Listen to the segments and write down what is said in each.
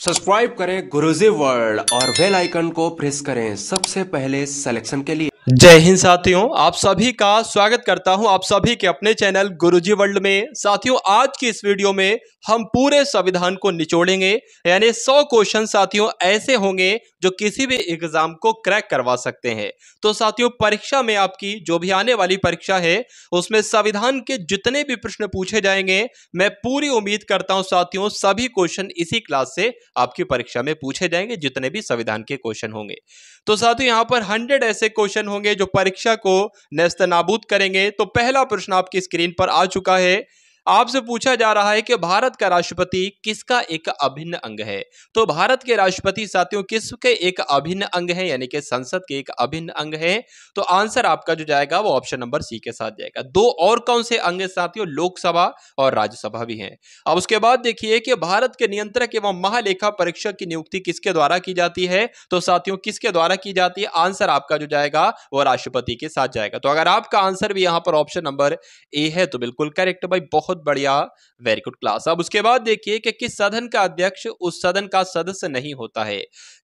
subscribe करें Guruji world और bell icon को प्रेस करें सबसे पहले सिलेक्शन के लिए जय हिंद साथियों आप सभी का स्वागत करता हूं आप सभी के अपने चैनल गुरुजी वर्ल्ड में साथियों आज की इस वीडियो में हम पूरे संविधान को निचोड़ेंगे यानी 100 क्वेश्चन साथियों ऐसे होंगे जो किसी भी एग्जाम को क्रैक करवा सकते हैं तो साथियों परीक्षा में आपकी जो भी आने वाली परीक्षा है उसमें संविधान के जितने भी प्रश्न पूछे जाएंगे मैं पूरी उम्मीद करता हूँ साथियों सभी क्वेश्चन इसी क्लास से आपकी परीक्षा में पूछे जाएंगे जितने भी संविधान के क्वेश्चन होंगे तो साथियों यहाँ पर हंड्रेड ऐसे क्वेश्चन होंगे जो परीक्षा को नेस्त नाबूद करेंगे तो पहला प्रश्न आपकी स्क्रीन पर आ चुका है आपसे पूछा जा रहा है कि भारत का राष्ट्रपति किसका एक अभिन्न अंग है तो भारत के राष्ट्रपति साथियों किसके एक अभिन्न अंग है यानी कि संसद के एक अभिन्न अंग है तो आंसर आपका जो जाएगा वो ऑप्शन नंबर सी के साथ जाएगा दो और कौन से अंग साथियों लोकसभा और राज्यसभा भी है अब उसके बाद देखिए कि भारत के नियंत्रक एवं महालेखा परीक्षक की नियुक्ति किसके द्वारा की जाती है तो साथियों किसके द्वारा की जाती है आंसर आपका जो जाएगा वो राष्ट्रपति के साथ जाएगा तो अगर आपका आंसर भी यहां पर ऑप्शन नंबर ए है तो बिल्कुल करेक्ट भाई बहुत बहुत बढ़िया वेरी गुड क्लास अब उसके बाद देखिए कि किस सदन का अध्यक्ष उस सदन का सदस्य नहीं होता है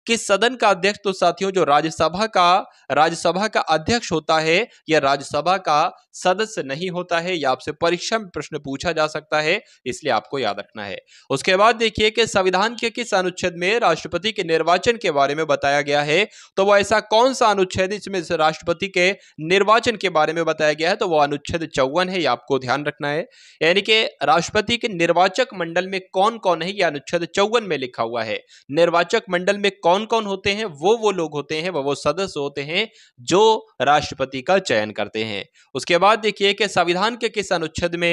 किस सदन का अध्यक्ष तो साथियों जो राज्यसभा का राज्यसभा का अध्यक्ष होता है या राज्यसभा का सदस्य नहीं होता है या आपसे परीक्षा में प्रश्न पूछा जा सकता है इसलिए आपको याद रखना है उसके बाद देखिए कि संविधान के किस अनुच्छेद में राष्ट्रपति के निर्वाचन के बारे में बताया गया है तो वह ऐसा कौन सा अनुच्छेद इसमें राष्ट्रपति के निर्वाचन के बारे में बताया गया है तो वह अनुच्छेद चौवन है आपको ध्यान रखना है यानी देखिए राष्ट्रपति के निर्वाचक मंडल में कौन कौन है यह अनुच्छेद चौवन में लिखा हुआ है निर्वाचक मंडल में कौन कौन होते हैं वो वो लोग होते हैं वो वो सदस्य होते हैं जो राष्ट्रपति का चयन करते हैं उसके बाद देखिए कि संविधान के किस अनुच्छेद में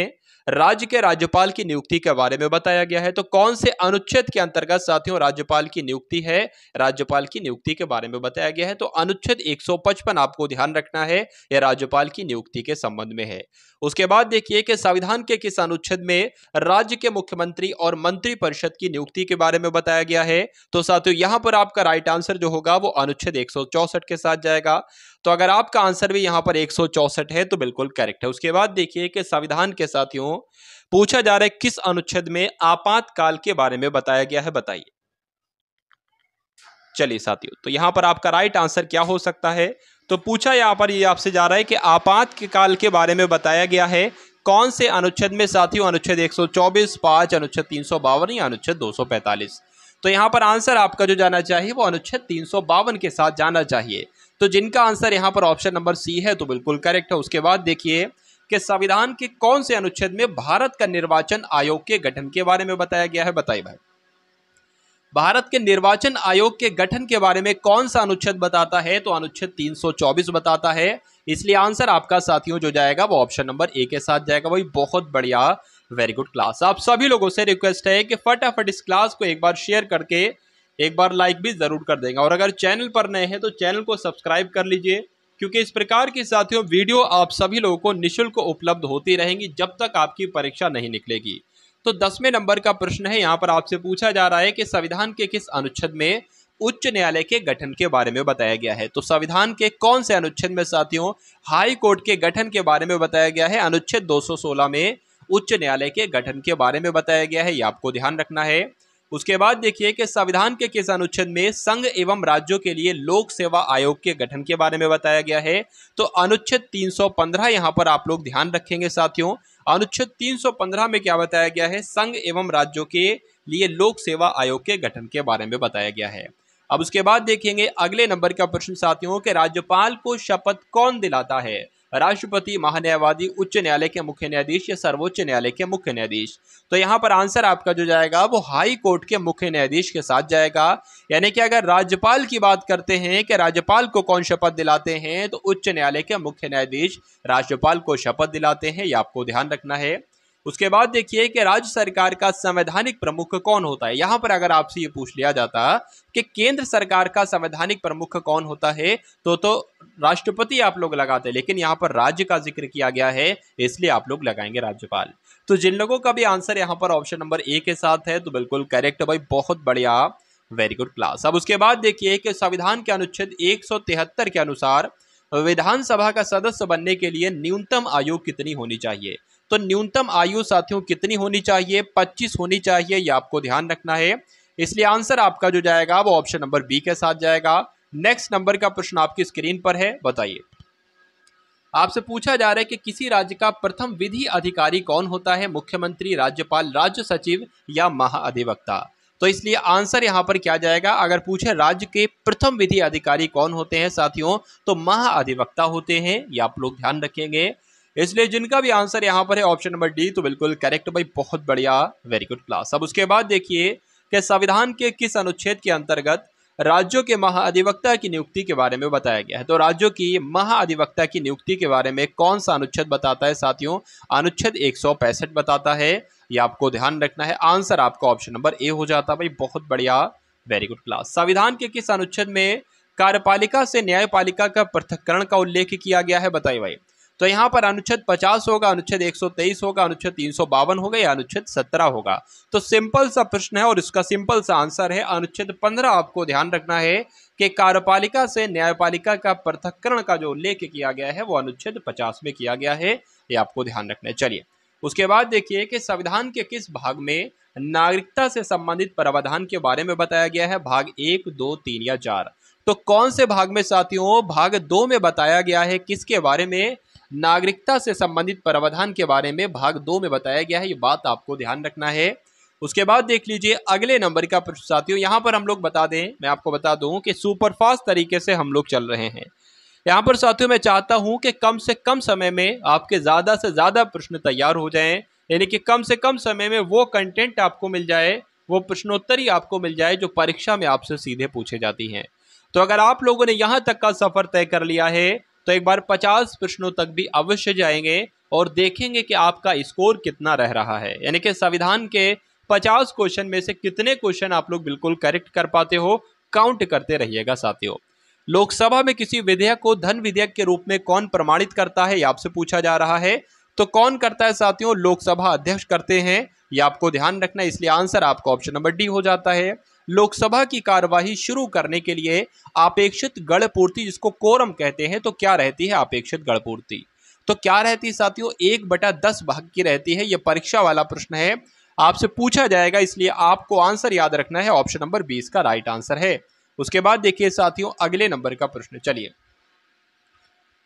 राज्य के राज्यपाल की नियुक्ति के बारे में बताया गया है तो कौन से अनुच्छेद के अंतर्गत साथियों राज्यपाल की नियुक्ति है राज्यपाल की नियुक्ति के बारे में बताया गया है तो अनुच्छेद 155 आपको ध्यान रखना है यह राज्यपाल की नियुक्ति के संबंध में है उसके बाद देखिए कि संविधान के किस अनुच्छेद में राज्य के मुख्यमंत्री और मंत्रिपरिषद की नियुक्ति के बारे में बताया गया है तो साथियों यहां पर आपका राइट आंसर जो होगा वो अनुच्छेद एक के साथ जाएगा तो अगर आपका आंसर भी यहां पर एक है तो बिल्कुल करेक्ट है उसके बाद देखिए कि संविधान के साथियों हो पूछा जा रहा है किस अनुच्छेद में आपातकाल के बारे में बताया गया है बताइए चलिए साथियों तो यहां पर आपका राइट आंसर क्या हो सकता है तो पूछा यहां पर ये आपसे जा रहा है कि आपात के काल के बारे में बताया गया है कौन से अनुच्छेद में साथियों अनुच्छेद 124 सौ पांच अनुच्छेद तीन सौ बावन या अनुच्छेद 245 तो यहां पर आंसर आपका जो जाना चाहिए वो अनुच्छेद तीन सौ बावन के साथ जाना चाहिए तो जिनका आंसर यहां पर ऑप्शन नंबर सी है तो बिल्कुल करेक्ट है उसके बाद देखिए कि संविधान के कौन से अनुच्छेद में भारत का निर्वाचन आयोग के गठन के बारे में बताया गया है बताइए भाई भारत के निर्वाचन आयोग के गठन के बारे में कौन सा अनुच्छेद बताता है तो अनुच्छेद 324 बताता है इसलिए आंसर आपका साथियों जो जाएगा वो ऑप्शन नंबर ए के साथ जाएगा वही बहुत बढ़िया वेरी गुड क्लास आप सभी लोगों से रिक्वेस्ट है कि फटाफट इस क्लास को एक बार शेयर करके एक बार लाइक भी ज़रूर कर देंगे और अगर चैनल पर नए हैं तो चैनल को सब्सक्राइब कर लीजिए क्योंकि इस प्रकार के साथियों वीडियो आप सभी लोगों को निःशुल्क उपलब्ध होती रहेंगी जब तक आपकी परीक्षा नहीं निकलेगी तो दसवें नंबर का प्रश्न है यहाँ पर आपसे पूछा जा रहा है कि संविधान के किस अनुच्छेद में उच्च न्यायालय के गठन के बारे में बताया गया है तो संविधान के कौन से अनुच्छेद में साथियों हाई कोर्ट के गठन के बारे में बताया गया है अनुच्छेद 216 में उच्च न्यायालय के गठन के बारे में बताया गया है ये आपको ध्यान रखना है उसके बाद देखिए कि संविधान के किस अनुच्छेद में संघ एवं राज्यों के लिए लोक सेवा आयोग के गठन के बारे में बताया गया है तो अनुच्छेद 315 यहां पर आप लोग ध्यान रखेंगे साथियों अनुच्छेद 315 में क्या बताया गया है संघ एवं राज्यों के लिए लोक सेवा आयोग के गठन के बारे में बताया गया है अब उसके बाद देखेंगे अगले नंबर का प्रश्न साथियों के राज्यपाल को शपथ कौन दिलाता है राष्ट्रपति महान्यायवादी उच्च न्यायालय के मुख्य न्यायाधीश या सर्वोच्च न्यायालय के मुख्य न्यायाधीश तो यहाँ पर आंसर आपका जो जाएगा वो हाई कोर्ट के मुख्य न्यायाधीश के साथ जाएगा यानी कि अगर राज्यपाल की बात करते हैं कि राज्यपाल को कौन शपथ दिलाते हैं तो उच्च न्यायालय के मुख्य न्यायाधीश राज्यपाल को शपथ दिलाते हैं यह आपको ध्यान रखना है उसके बाद देखिए कि राज्य सरकार का संवैधानिक प्रमुख कौन होता है यहां पर अगर आपसे ये पूछ लिया जाता कि केंद्र सरकार का संवैधानिक प्रमुख कौन होता है तो तो राष्ट्रपति आप लोग लगाते हैं लेकिन यहाँ पर राज्य का जिक्र किया गया है इसलिए आप लोग लगाएंगे राज्यपाल तो जिन लोगों का भी आंसर यहाँ पर ऑप्शन नंबर ए के साथ है तो बिल्कुल करेक्ट भाई बहुत बढ़िया वेरी गुड क्लास अब उसके बाद देखिए कि संविधान के अनुच्छेद एक के अनुसार विधानसभा का सदस्य बनने के लिए न्यूनतम आयु कितनी होनी चाहिए तो न्यूनतम आयु साथियों कितनी होनी चाहिए 25 होनी चाहिए यह आपको ध्यान रखना है इसलिए आंसर आपका जो जाएगा वो ऑप्शन नंबर बी के साथ जाएगा नेक्स्ट नंबर का प्रश्न आपकी स्क्रीन पर है बताइए आपसे पूछा जा रहा है कि किसी राज्य का प्रथम विधि अधिकारी कौन होता है मुख्यमंत्री राज्यपाल राज्य सचिव या महाअधिवक्ता तो इसलिए आंसर यहां पर क्या जाएगा अगर पूछे राज्य के प्रथम विधि अधिकारी कौन होते हैं साथियों तो महाअधिवक्ता होते हैं ये आप लोग ध्यान रखेंगे इसलिए जिनका भी आंसर यहाँ पर है ऑप्शन नंबर डी तो बिल्कुल करेक्ट भाई बहुत बढ़िया वेरी गुड क्लास अब उसके बाद देखिए कि संविधान के किस अनुच्छेद के अंतर्गत राज्यों के महाअधिवक्ता की नियुक्ति के बारे में बताया गया है तो राज्यों की महाअधिवक्ता की नियुक्ति के बारे में कौन सा अनुच्छेद बताता है साथियों अनुच्छेद एक बताता है ये आपको ध्यान रखना है आंसर आपका ऑप्शन नंबर ए हो जाता भाई बहुत बढ़िया वेरी गुड क्लास संविधान के किस अनुच्छेद में कार्यपालिका से न्यायपालिका का पृथककरण का उल्लेख किया गया है बताइए भाई तो यहाँ पर अनुच्छेद 50 होगा अनुच्छेद 123 होगा अनुच्छेद तीन होगा या अनुच्छेद 17 होगा तो सिंपल सा प्रश्न है और इसका सिंपल सा आंसर है अनुच्छेद 15 आपको ध्यान रखना है कि कार्यपालिका से न्यायपालिका का पृथककरण का जो उल्लेख किया गया है वो अनुच्छेद 50 में किया गया है ये आपको ध्यान रखना है चलिए उसके बाद देखिए कि संविधान के किस भाग में नागरिकता से संबंधित प्रावधान के बारे में बताया गया है भाग एक दो तीन या चार तो कौन से भाग में साथियों भाग दो में बताया गया है किसके बारे में नागरिकता से संबंधित प्रावधान के बारे में भाग दो में बताया गया है ये बात आपको ध्यान रखना है उसके बाद देख लीजिए अगले नंबर का प्रश्न साथियों यहाँ पर हम लोग बता दें मैं आपको बता दूँ कि सुपरफास्ट तरीके से हम लोग चल रहे हैं यहाँ पर साथियों मैं चाहता हूँ कि कम से कम समय में आपके ज़्यादा से ज़्यादा प्रश्न तैयार हो जाएं यानी कि कम से कम समय में वो कंटेंट आपको मिल जाए वो प्रश्नोत्तरी आपको मिल जाए जो परीक्षा में आपसे सीधे पूछे जाती हैं तो अगर आप लोगों ने यहाँ तक का सफ़र तय कर लिया है तो एक बार 50 प्रश्नों तक भी अवश्य जाएंगे और देखेंगे कि आपका स्कोर कितना रह रहा है यानी कि संविधान के 50 क्वेश्चन में से कितने क्वेश्चन आप लोग बिल्कुल करेक्ट कर पाते हो काउंट करते रहिएगा साथियों लोकसभा में किसी विधेयक को धन विधेयक के रूप में कौन प्रमाणित करता है ये आपसे पूछा जा रहा है तो कौन करता है साथियों लोकसभा अध्यक्ष करते हैं ये आपको ध्यान रखना इसलिए आंसर आपका ऑप्शन नंबर डी हो जाता है लोकसभा की कार्यवाही शुरू करने के लिए अपेक्षित गणपूर्ति जिसको कोरम कहते हैं तो क्या रहती है अपेक्षित गणपूर्ति तो क्या रहती है साथियों एक बटा दस भाग की रहती है यह परीक्षा वाला प्रश्न है आपसे पूछा जाएगा इसलिए आपको आंसर याद रखना है ऑप्शन नंबर बीस का राइट आंसर है उसके बाद देखिए साथियों अगले नंबर का प्रश्न चलिए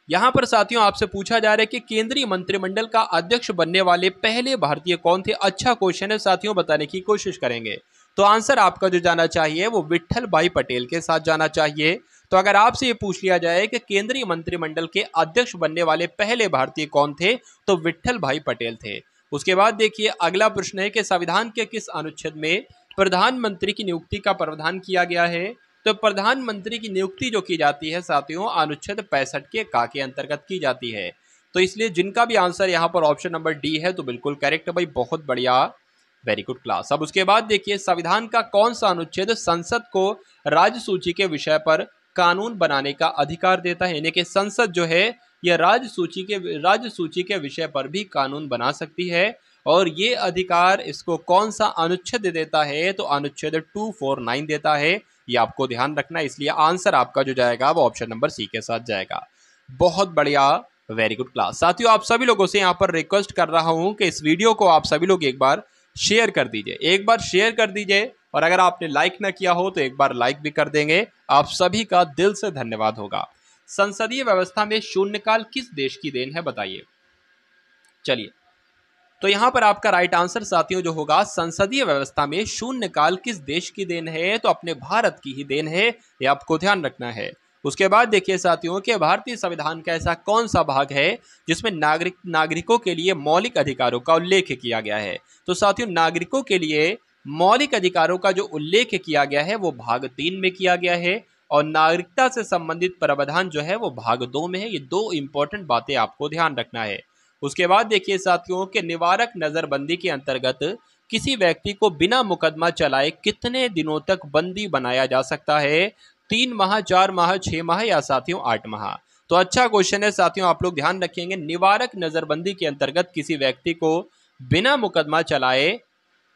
यहां पर साथियों आपसे पूछा जा रहा है कि केंद्रीय मंत्रिमंडल का अध्यक्ष बनने वाले पहले भारतीय कौन थे अच्छा क्वेश्चन है साथियों बताने की कोशिश करेंगे तो आंसर आपका जो जाना चाहिए वो विट्ठल भाई पटेल के साथ जाना चाहिए तो अगर आपसे ये पूछ लिया जाए कि केंद्रीय मंत्रिमंडल के अध्यक्ष बनने वाले पहले भारतीय कौन थे तो विट्ठल भाई पटेल थे उसके बाद देखिए अगला प्रश्न है कि संविधान के किस अनुच्छेद में प्रधानमंत्री की नियुक्ति का प्रावधान किया गया है तो प्रधानमंत्री की नियुक्ति जो की जाती है साथियों अनुच्छेद पैंसठ के का के अंतर्गत की जाती है तो इसलिए जिनका भी आंसर यहाँ पर ऑप्शन नंबर डी है तो बिल्कुल करेक्ट भाई बहुत बढ़िया वेरी गुड क्लास अब उसके बाद देखिए संविधान का कौन सा अनुच्छेद संसद को राज्य सूची के विषय पर कानून बनाने का अधिकार देता है यानी कि संसद जो है यह राज्य सूची के राज्य सूची के विषय पर भी कानून बना सकती है और ये अधिकार इसको कौन सा अनुच्छेद देता है तो अनुच्छेद 249 देता है ये आपको ध्यान रखना है इसलिए आंसर आपका जो जाएगा वो ऑप्शन नंबर सी के साथ जाएगा बहुत बढ़िया वेरी गुड क्लास साथियों आप सभी लोगों से यहाँ पर रिक्वेस्ट कर रहा हूँ कि इस वीडियो को आप सभी लोग एक बार शेयर कर दीजिए एक बार शेयर कर दीजिए और अगर आपने लाइक ना किया हो तो एक बार लाइक भी कर देंगे आप सभी का दिल से धन्यवाद होगा संसदीय व्यवस्था में शून्यकाल किस देश की देन है बताइए चलिए तो यहां पर आपका राइट आंसर साथियों जो होगा संसदीय व्यवस्था में शून्यकाल किस देश की देन है तो अपने भारत की ही देन है ये आपको ध्यान रखना है उसके बाद देखिए साथियों कि भारतीय संविधान का ऐसा कौन सा भाग है जिसमें नागरिक नागरिकों के लिए मौलिक अधिकारों का उल्लेख किया गया है तो साथियों नागरिकों के लिए मौलिक अधिकारों का जो उल्लेख किया गया है वो भाग तीन में किया गया है और नागरिकता से संबंधित प्रावधान जो है वो भाग दो में है ये दो इंपॉर्टेंट बातें आपको ध्यान रखना है उसके बाद देखिए साथियों के निवारक नज़रबंदी के अंतर्गत किसी व्यक्ति को बिना मुकदमा चलाए कितने दिनों तक बंदी बनाया जा सकता है तीन माह चार माह छह माह या साथियों आठ माह तो अच्छा क्वेश्चन है साथियों आप लोग ध्यान रखेंगे निवारक नज़रबंदी के अंतर्गत किसी व्यक्ति को बिना मुकदमा चलाए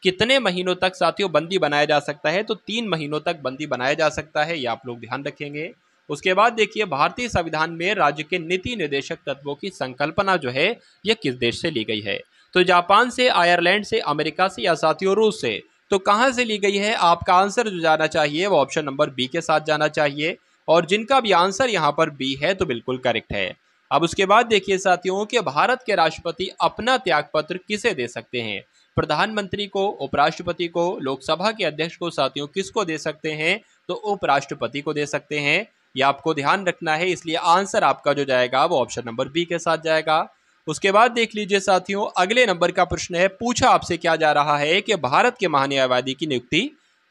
कितने महीनों तक साथियों बंदी बनाया जा सकता है तो तीन महीनों तक बंदी बनाया जा सकता है ये आप लोग ध्यान रखेंगे उसके बाद देखिए भारतीय संविधान में राज्य के नीति निर्देशक तत्वों की संकल्पना जो है यह किस देश से ली गई है तो जापान से आयरलैंड से अमेरिका से या साथियों रूस से तो कहाँ से ली गई है आपका आंसर जो जाना चाहिए वो ऑप्शन नंबर बी के साथ जाना चाहिए और जिनका भी आंसर यहाँ पर बी है तो बिल्कुल करेक्ट है अब उसके बाद देखिए साथियों कि भारत के राष्ट्रपति अपना त्यागपत्र किसे दे सकते हैं प्रधानमंत्री को उपराष्ट्रपति को लोकसभा के अध्यक्ष को साथियों किसको दे सकते हैं तो उपराष्ट्रपति को दे सकते हैं यह आपको ध्यान रखना है इसलिए आंसर आपका जो जाएगा वो ऑप्शन नंबर बी के साथ जाएगा उसके बाद देख लीजिए साथियों अगले नंबर का प्रश्न है पूछा आपसे क्या जा रहा है कि भारत के महान्यायवादी की नियुक्ति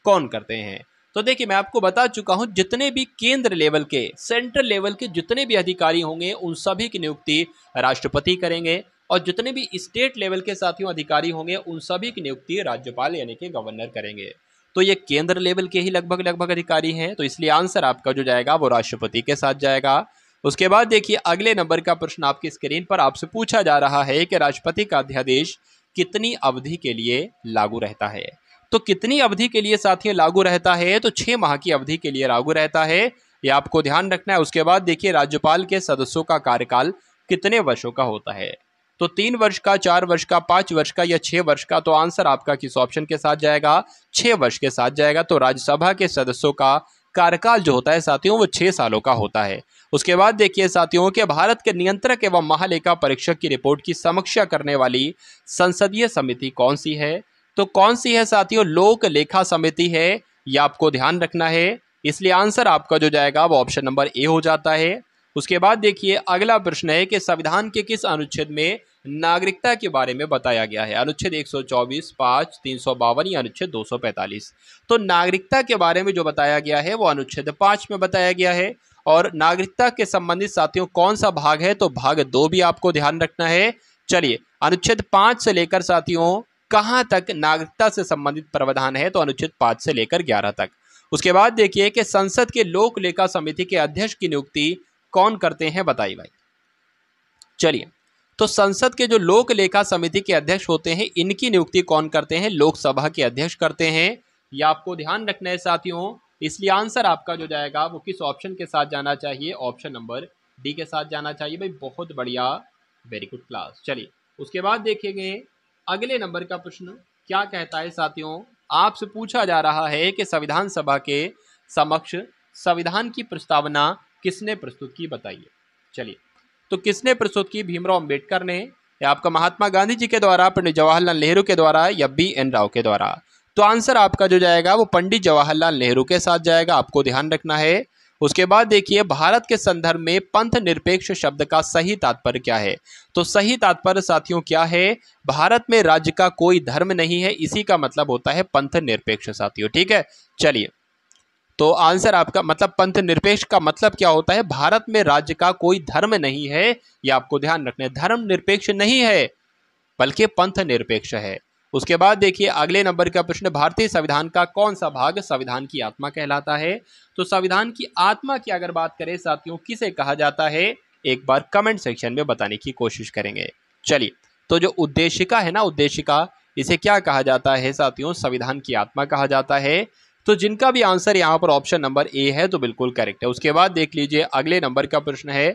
कौन करते हैं तो देखिए मैं आपको बता चुका हूं जितने भी केंद्र लेवल के सेंट्रल लेवल के जितने भी अधिकारी होंगे उन सभी की नियुक्ति राष्ट्रपति करेंगे और जितने भी स्टेट लेवल के साथियों अधिकारी होंगे उन सभी की नियुक्ति राज्यपाल यानी कि गवर्नर करेंगे तो ये केंद्र लेवल के ही लगभग लगभग अधिकारी हैं तो इसलिए आंसर आपका जो जाएगा वो राष्ट्रपति के साथ जाएगा उसके बाद देखिए अगले नंबर का प्रश्न आपकी स्क्रीन पर आपसे पूछा जा रहा है कि राष्ट्रपति का अध्यादेश कितनी अवधि के लिए लागू रहता है तो कितनी अवधि के लिए साथियों लागू रहता है तो छह माह की अवधि के लिए लागू रहता है यह आपको ध्यान रखना है उसके बाद देखिए राज्यपाल के सदस्यों का कार्यकाल कितने वर्षों का होता है तो तीन वर्ष का चार वर्ष का पांच वर्ष का या छह वर्ष का तो आंसर आपका किस ऑप्शन के साथ जाएगा छह वर्ष के साथ जाएगा तो राज्यसभा के सदस्यों का कार्यकाल जो होता है साथियों वो छह सालों का होता है उसके बाद देखिए साथियों के भारत के नियंत्रक एवं महालेखा परीक्षक की रिपोर्ट की समीक्षा करने वाली संसदीय समिति कौन सी है तो कौन सी है साथियों लोक लेखा समिति है यह आपको ध्यान रखना है इसलिए आंसर आपका जो जाएगा वो ऑप्शन नंबर ए हो जाता है उसके बाद देखिए अगला प्रश्न है कि संविधान के किस अनुच्छेद में नागरिकता के बारे में बताया गया है अनुच्छेद 124 पाँच तीन सौ बावन या अनुच्छेद दो तो नागरिकता के बारे में जो बताया गया है वो अनुच्छेद पाँच में बताया गया है और नागरिकता के संबंधित साथियों कौन सा भाग है तो भाग दो भी आपको ध्यान रखना है चलिए अनुच्छेद पाँच से लेकर साथियों कहाँ तक नागरिकता से संबंधित प्रावधान है तो अनुच्छेद पाँच से लेकर ग्यारह तक उसके बाद देखिए कि संसद के लोक लेखा समिति के अध्यक्ष की नियुक्ति कौन करते हैं बताइए भाई चलिए तो संसद के जो लोक लेखा समिति के अध्यक्ष होते हैं इनकी नियुक्ति कौन करते हैं लोकसभा के अध्यक्ष करते हैं ये आपको ध्यान रखना है साथियों इसलिए आंसर आपका जो जाएगा वो किस ऑप्शन के साथ जाना चाहिए ऑप्शन नंबर डी के साथ जाना चाहिए भाई बहुत बढ़िया वेरी गुड क्लास चलिए उसके बाद देखेंगे अगले नंबर का प्रश्न क्या कहता है साथियों आपसे पूछा जा रहा है कि संविधान सभा के समक्ष संविधान की प्रस्तावना किसने प्रस्तुत की बताइए चलिए तो किसने प्रस्तुत की भीमराव अम्बेडकर ने या आपका महात्मा गांधी जी के द्वारा पंडित जवाहरलाल नेहरू के द्वारा या बी एन राव के द्वारा तो आंसर आपका जो जाएगा वो पंडित जवाहरलाल नेहरू के साथ जाएगा आपको ध्यान रखना है उसके बाद देखिए भारत के संदर्भ में पंथ निरपेक्ष शब्द का सही तात्पर्य क्या है तो सही तात्पर्य साथियों क्या है भारत में राज्य का कोई धर्म नहीं है इसी का मतलब होता है पंथ निरपेक्ष साथियों ठीक है चलिए तो आंसर आपका मतलब पंथ निरपेक्ष का मतलब क्या होता है भारत में राज्य का कोई धर्म नहीं है यह आपको ध्यान रखना है धर्म निरपेक्ष नहीं है बल्कि पंथ निरपेक्ष है उसके बाद देखिए अगले नंबर का प्रश्न भारतीय संविधान का कौन सा भाग संविधान की आत्मा कहलाता है तो संविधान की आत्मा की अगर बात करें साथियों किसे कहा जाता है एक बार कमेंट सेक्शन में बताने की कोशिश करेंगे चलिए तो जो उद्देशिका है ना उद्देशिका इसे क्या कहा जाता है साथियों संविधान की आत्मा कहा जाता है तो जिनका भी आंसर यहाँ पर ऑप्शन नंबर ए है तो बिल्कुल करेक्ट है उसके बाद देख लीजिए अगले नंबर का प्रश्न है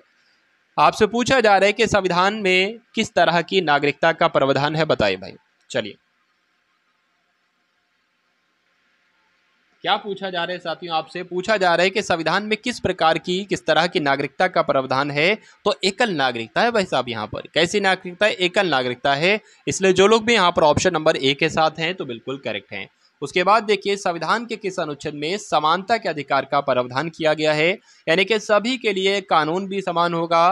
आपसे पूछा जा रहा है कि संविधान में किस तरह की नागरिकता का प्रावधान है बताइए भाई चलिए क्या पूछा जा रहा है साथियों आपसे पूछा जा रहा है कि संविधान में किस प्रकार की किस तरह की नागरिकता का प्रावधान है तो एकल नागरिकता है भाई साहब यहाँ पर कैसी नागरिकता है एकल नागरिकता है इसलिए जो लोग भी यहाँ पर ऑप्शन नंबर ए के साथ हैं तो बिल्कुल करेक्ट हैं उसके बाद देखिए संविधान के किस अनुच्छेद में समानता के अधिकार का प्रावधान किया गया है यानी कि सभी के लिए कानून भी समान होगा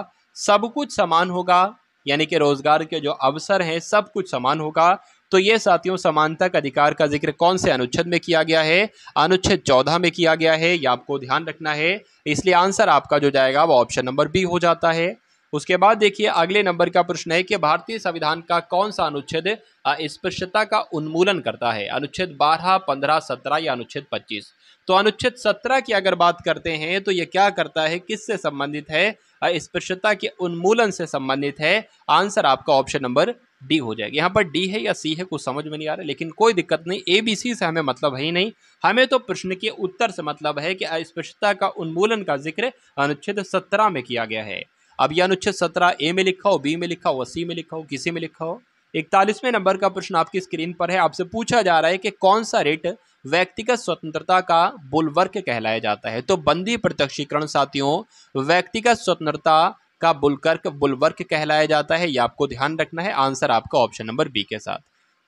सब कुछ समान होगा यानी कि रोजगार के जो अवसर हैं सब कुछ समान होगा तो ये साथियों समानता का अधिकार का जिक्र कौन से अनुच्छेद में किया गया है अनुच्छेद चौदह में किया गया है यह आपको ध्यान रखना है इसलिए आंसर आपका जो जाएगा वो ऑप्शन नंबर बी हो जाता है उसके बाद देखिए अगले नंबर का प्रश्न है कि भारतीय संविधान का कौन सा अनुच्छेद अस्पृश्यता का उन्मूलन करता है अनुच्छेद 12, 15, 17 या अनुच्छेद 25 तो अनुच्छेद 17 की अगर बात करते हैं तो यह क्या करता है किससे संबंधित है अस्पृश्यता के उन्मूलन से संबंधित है आंसर आपका ऑप्शन नंबर डी हो जाएगा यहाँ पर डी है या सी है कुछ समझ में नहीं आ रहा लेकिन कोई दिक्कत नहीं ए बी सी से हमें मतलब है ही नहीं हमें तो प्रश्न के उत्तर से मतलब है कि अस्पृश्यता का उन्मूलन का जिक्र अनुच्छेद सत्रह में किया गया है अब यह अनुच्छेद सत्रह ए में लिखा हो बी में लिखा हो सी में लिखा हो किसी में लिखा हो इकतालीसवें नंबर का प्रश्न आपकी स्क्रीन पर है आपसे पूछा जा रहा है कि कौन सा रेट व्यक्तिगत स्वतंत्रता का बुलवर्क कहलाया जाता है तो बंदी प्रत्यक्षीकरण साथियों व्यक्तिगत स्वतंत्रता का बुलकर्क बुलवर्क कहलाया जाता है यह आपको ध्यान रखना है आंसर आपका ऑप्शन नंबर बी के साथ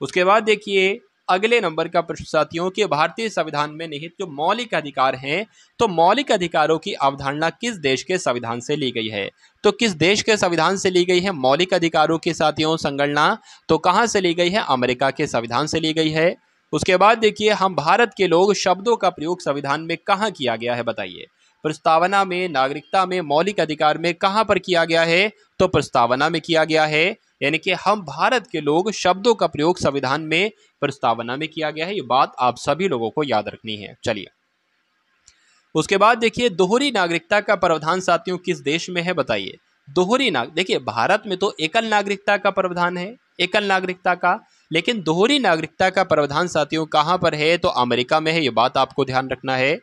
उसके बाद देखिए अगले नंबर का प्रश्न साथियों के भारतीय संविधान में निहित जो मौलिक अधिकार हैं तो मौलिक अधिकारों की अवधारणा किस देश के संविधान से ली गई है तो किस देश के संविधान से ली गई है मौलिक अधिकारों के साथियों संगणना तो कहाँ से ली गई है अमेरिका के संविधान से ली गई है उसके बाद देखिए हम भारत के लोग शब्दों का प्रयोग संविधान में कहाँ किया गया है बताइए प्रस्तावना में नागरिकता में मौलिक अधिकार में कहाँ पर किया गया है तो प्रस्तावना में किया गया है यानी कि हम भारत के लोग शब्दों का प्रयोग संविधान में प्रस्तावना में किया गया है ये बात आप सभी लोगों को याद रखनी है चलिए उसके बाद देखिए दोहरी नागरिकता का प्रावधान साथियों किस देश में है बताइए दोहरी नाग देखिए भारत में तो एकल नागरिकता का प्रावधान है एकल नागरिकता का लेकिन दोहरी नागरिकता का प्रावधान साथियों कहाँ पर है तो अमेरिका में है ये बात आपको ध्यान रखना है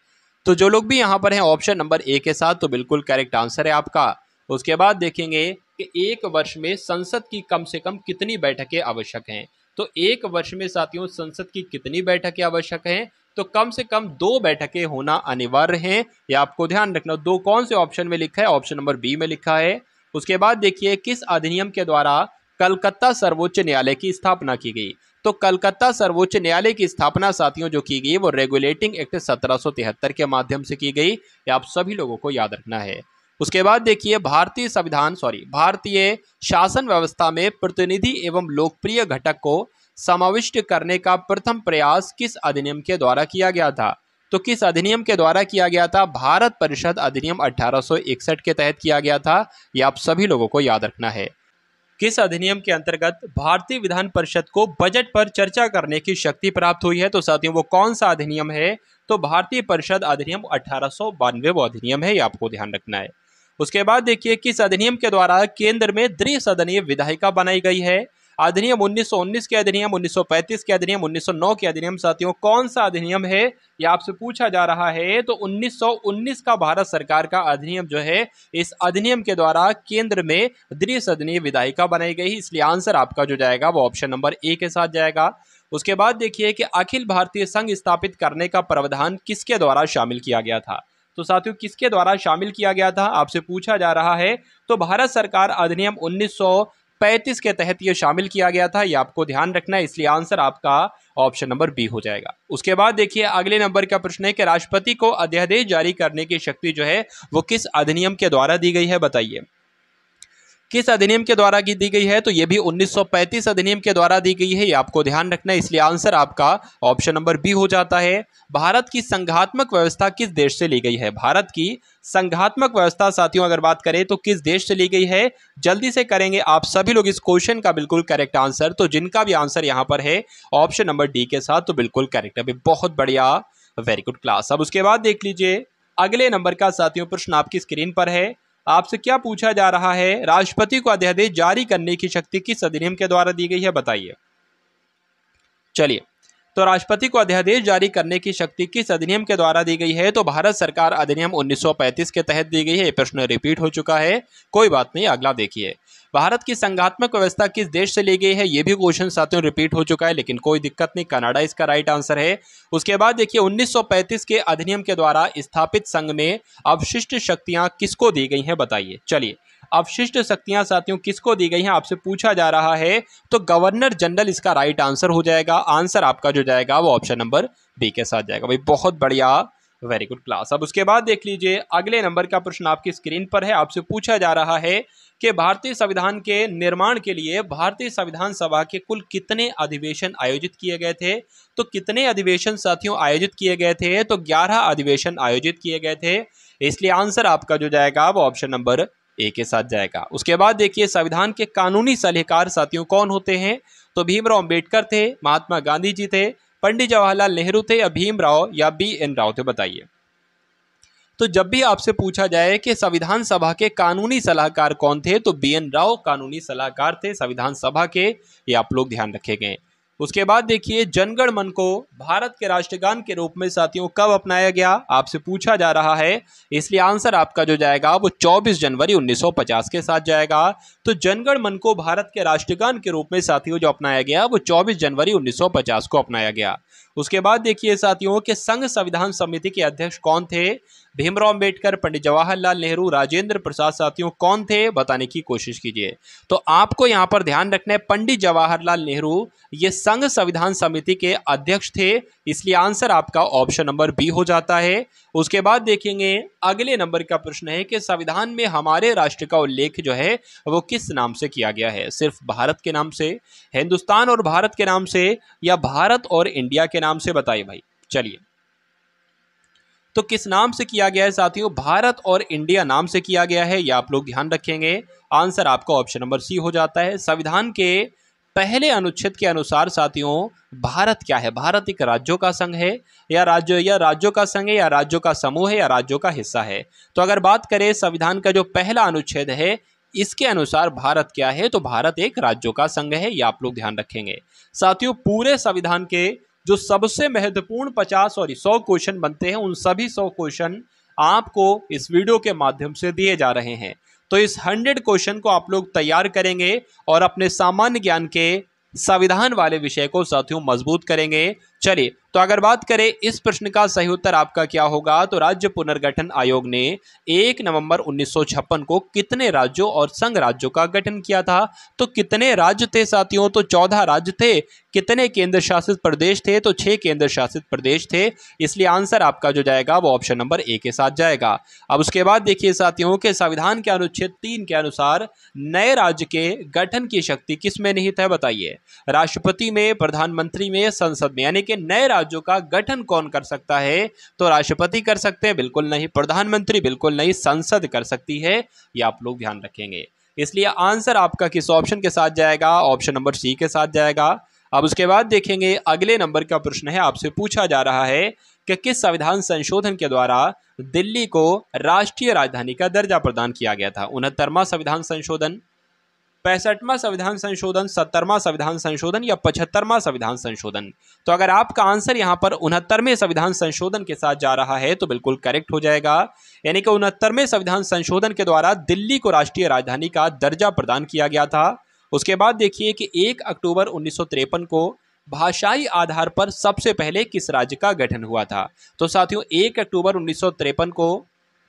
तो जो लोग भी यहाँ पर हैं ऑप्शन नंबर ए के साथ तो बिल्कुल करेक्ट आंसर है आपका उसके बाद देखेंगे कि एक वर्ष में संसद की कम से कम कितनी बैठकें आवश्यक हैं तो एक वर्ष में साथियों संसद की कितनी बैठकें आवश्यक हैं तो कम से कम दो बैठकें होना अनिवार्य हैं ये आपको ध्यान रखना दो कौन से ऑप्शन में लिखा है ऑप्शन नंबर बी में लिखा है उसके बाद देखिए किस अधिनियम के द्वारा कलकत्ता सर्वोच्च न्यायालय की स्थापना की गई तो कलकत्ता सर्वोच्च न्यायालय की स्थापना साथियों जो की गई वो रेगुलेटिंग एक्ट सत्रह के माध्यम से की गई ये आप सभी लोगों को याद रखना है उसके बाद देखिए भारतीय संविधान सॉरी भारतीय शासन व्यवस्था में प्रतिनिधि एवं लोकप्रिय घटक को समाविष्ट करने का प्रथम प्रयास किस अधिनियम के द्वारा किया गया था तो किस अधिनियम के द्वारा किया गया था भारत परिषद अधिनियम 1861 के तहत किया गया था यह आप सभी लोगों को याद रखना है किस अधिनियम के अंतर्गत भारतीय विधान परिषद को बजट पर चर्चा करने की शक्ति प्राप्त हुई है तो साथियों वो कौन सा अधिनियम है तो भारतीय परिषद अधिनियम अठारह वो अधिनियम है ये आपको ध्यान रखना है उसके बाद देखिए किस अधिनियम के द्वारा केंद्र में दृढ़ सदनीय विधायिका बनाई गई है अधिनियम 1919 के अधिनियम 1935 के अधिनियम 1909 के अधिनियम साथियों कौन सा अधिनियम है यह आपसे पूछा जा रहा है तो 1919 का भारत सरकार का अधिनियम जो है इस अधिनियम के द्वारा केंद्र में द्विसदनीय विधायिका बनाई गई इसलिए आंसर आपका जो जाएगा वो ऑप्शन नंबर ए के साथ जाएगा उसके बाद देखिए कि अखिल भारतीय संघ स्थापित करने का प्रावधान किसके द्वारा शामिल किया गया था तो साथियों किसके द्वारा शामिल किया गया था आपसे पूछा जा रहा है तो भारत सरकार अधिनियम 1935 के तहत ये शामिल किया गया था ये आपको ध्यान रखना है इसलिए आंसर आपका ऑप्शन नंबर बी हो जाएगा उसके बाद देखिए अगले नंबर का प्रश्न है कि राष्ट्रपति को अध्यादेश जारी करने की शक्ति जो है वो किस अधिनियम के द्वारा दी गई है बताइए किस अधिनियम के द्वारा की दी गई है तो ये भी 1935 अधिनियम के द्वारा दी गई है ये आपको ध्यान रखना है इसलिए आंसर आपका ऑप्शन नंबर बी हो जाता है भारत की संघात्मक व्यवस्था किस देश से ली गई है भारत की संघात्मक व्यवस्था साथियों अगर बात करें तो किस देश से ली गई है जल्दी से करेंगे आप सभी लोग इस क्वेश्चन का बिल्कुल करेक्ट आंसर तो जिनका भी आंसर यहाँ पर है ऑप्शन नंबर डी के साथ तो बिल्कुल करेक्ट अभी बहुत बढ़िया वेरी गुड क्लास अब उसके बाद देख लीजिए अगले नंबर का साथियों प्रश्न आपकी स्क्रीन पर है आपसे क्या पूछा जा रहा है राष्ट्रपति को अध्यादेश जारी करने की शक्ति किस अधिनियम के द्वारा दी गई है बताइए चलिए तो राष्ट्रपति को अध्यादेश जारी करने की शक्ति किस अधिनियम के द्वारा दी गई है तो भारत सरकार अधिनियम 1935 के तहत दी गई है ये प्रश्न रिपीट हो चुका है कोई बात नहीं अगला देखिए भारत की संघात्मक व्यवस्था किस देश से ली गई है ये भी क्वेश्चन साथियों रिपीट हो चुका है लेकिन कोई दिक्कत नहीं कनाडा इसका राइट आंसर है उसके बाद देखिए 1935 के अधिनियम के द्वारा स्थापित संघ में अवशिष्ट शक्तियां किसको दी गई हैं बताइए चलिए अवशिष्ट शक्तियां साथियों किसको दी गई हैं आपसे पूछा जा रहा है तो गवर्नर जनरल इसका राइट आंसर हो जाएगा आंसर आपका जो जाएगा वो ऑप्शन नंबर बी के साथ जाएगा भाई बहुत बढ़िया वेरी गुड क्लास अब उसके बाद देख लीजिए अगले नंबर का प्रश्न आपकी स्क्रीन पर है आपसे पूछा जा रहा है कि भारतीय संविधान के निर्माण के लिए भारतीय संविधान सभा के कुल कितने अधिवेशन आयोजित किए गए थे तो कितने अधिवेशन साथियों आयोजित किए गए थे तो ग्यारह अधिवेशन आयोजित किए गए थे इसलिए आंसर आपका जो जाएगा वो ऑप्शन नंबर ए के साथ जाएगा उसके बाद देखिए संविधान के कानूनी सलाहकार साथियों कौन होते हैं तो भीमराव अम्बेडकर थे महात्मा गांधी जी थे पंडित जवाहरलाल नेहरू थे या भीमराव या बी एन राव थे बताइए तो जब भी आपसे पूछा जाए कि संविधान सभा के कानूनी सलाहकार कौन थे तो बी एन राव कानूनी सलाहकार थे संविधान सभा के ये आप लोग ध्यान रखे गए उसके बाद देखिए जनगण मन को भारत के राष्ट्रगान के रूप में साथियों कब अपनाया गया आपसे पूछा जा रहा है इसलिए आंसर आपका जो जाएगा वो 24 जनवरी 1950 के साथ जाएगा तो जनगण मन को भारत के राष्ट्रगान के रूप में साथियों जो अपनाया गया वो 24 जनवरी 1950 को अपनाया गया उसके बाद देखिए साथियों के संघ संविधान समिति के अध्यक्ष कौन थे भीमराव अम्बेडकर पंडित जवाहरलाल नेहरू राजेंद्र प्रसाद साथियों कौन थे बताने की कोशिश कीजिए तो आपको यहाँ पर ध्यान रखना है पंडित जवाहरलाल नेहरू ये संघ संविधान समिति के अध्यक्ष थे इसलिए आंसर आपका ऑप्शन नंबर बी हो जाता है उसके बाद देखेंगे अगले नंबर का प्रश्न है कि संविधान में हमारे राष्ट्र का उल्लेख जो है वो किस नाम से किया गया है सिर्फ भारत के नाम से हिंदुस्तान और भारत के नाम से या भारत और इंडिया के नाम से बताइए भाई चलिए तो किस नाम से किया गया है साथियों भारत और इंडिया नाम से किया गया है यह आप लोग ध्यान रखेंगे आंसर आपका ऑप्शन नंबर सी हो जाता है संविधान के पहले अनुच्छेद के अनुसार साथियों भारत क्या है भारत एक राज्यों का संघ है या राज्य या राज्यों का संघ है या राज्यों का समूह है या राज्यों का हिस्सा है तो अगर बात करें संविधान का जो पहला अनुच्छेद है इसके अनुसार भारत क्या है तो भारत एक राज्यों का संघ है यह आप लोग ध्यान रखेंगे साथियों पूरे संविधान के जो सबसे महत्वपूर्ण पचास और सौ क्वेश्चन बनते हैं उन सभी सौ क्वेश्चन आपको इस वीडियो के माध्यम से दिए जा रहे हैं तो इस हंड्रेड क्वेश्चन को आप लोग तैयार करेंगे और अपने सामान्य ज्ञान के संविधान वाले विषय को साथियों मजबूत करेंगे चलिए तो अगर बात करें इस प्रश्न का सही उत्तर आपका क्या होगा तो राज्य पुनर्गठन आयोग ने 1 नवंबर उन्नीस को कितने राज्यों और संघ राज्यों का गठन किया था तो कितने राज्य थे साथियों तो 14 राज्य थे कितने केंद्र शासित प्रदेश थे तो 6 केंद्र शासित प्रदेश थे इसलिए आंसर आपका जो जाएगा वो ऑप्शन नंबर ए के साथ जाएगा अब उसके बाद देखिए साथियों के संविधान के अनुच्छेद तीन के अनुसार नए राज्य के गठन की शक्ति किस में निहित है बताइए राष्ट्रपति में प्रधानमंत्री में संसद में यानी कि नए राज्य राज्यों का गठन कौन कर सकता है तो राष्ट्रपति कर सकते हैं बिल्कुल नहीं प्रधानमंत्री बिल्कुल नहीं संसद कर सकती है ये आप लोग ध्यान रखेंगे इसलिए आंसर आपका किस ऑप्शन के साथ जाएगा ऑप्शन नंबर सी के साथ जाएगा अब उसके बाद देखेंगे अगले नंबर का प्रश्न है आपसे पूछा जा रहा है कि किस संविधान संशोधन के द्वारा दिल्ली को राष्ट्रीय राजधानी का दर्जा प्रदान किया गया था उनहत्तरवा संविधान संशोधन पैंसठवां संविधान संशोधन सत्तरवां संविधान संशोधन या पचहत्तरवां संविधान संशोधन तो अगर आपका आंसर यहां पर उनहत्तरवें संविधान संशोधन के साथ जा रहा है तो बिल्कुल करेक्ट हो जाएगा यानी कि उनहत्तरवें संविधान संशोधन के द्वारा दिल्ली को राष्ट्रीय राजधानी का दर्जा प्रदान किया गया था उसके बाद देखिए कि एक अक्टूबर उन्नीस को भाषाई आधार पर सबसे पहले किस राज्य का गठन हुआ था तो साथियों एक अक्टूबर उन्नीस को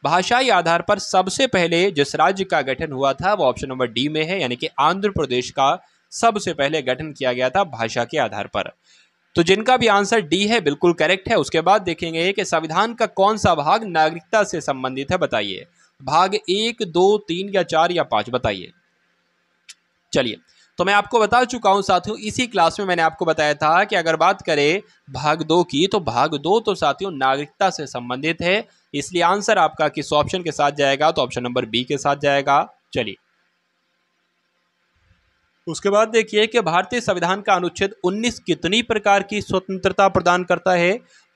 भाषाई आधार पर सबसे पहले जिस राज्य का गठन हुआ था वो ऑप्शन नंबर डी में है यानी कि आंध्र प्रदेश का सबसे पहले गठन किया गया था भाषा के आधार पर तो जिनका भी आंसर डी है बिल्कुल करेक्ट है उसके बाद देखेंगे कि संविधान का कौन सा भाग नागरिकता से संबंधित है बताइए भाग एक दो तीन या चार या पांच बताइए चलिए तो मैं आपको बता चुका हूं साथियों इसी क्लास में मैंने आपको बताया था कि अगर बात करें भाग दो की तो भाग दो तो साथियों नागरिकता से संबंधित है इसलिए आंसर आपका किस ऑप्शन के साथ जाएगा तो ऑप्शन नंबर बी के साथ जाएगा चलिए उसके बाद देखिए कि भारतीय संविधान का अनुच्छेद 19 कितनी प्रकार की स्वतंत्रता प्रदान करता है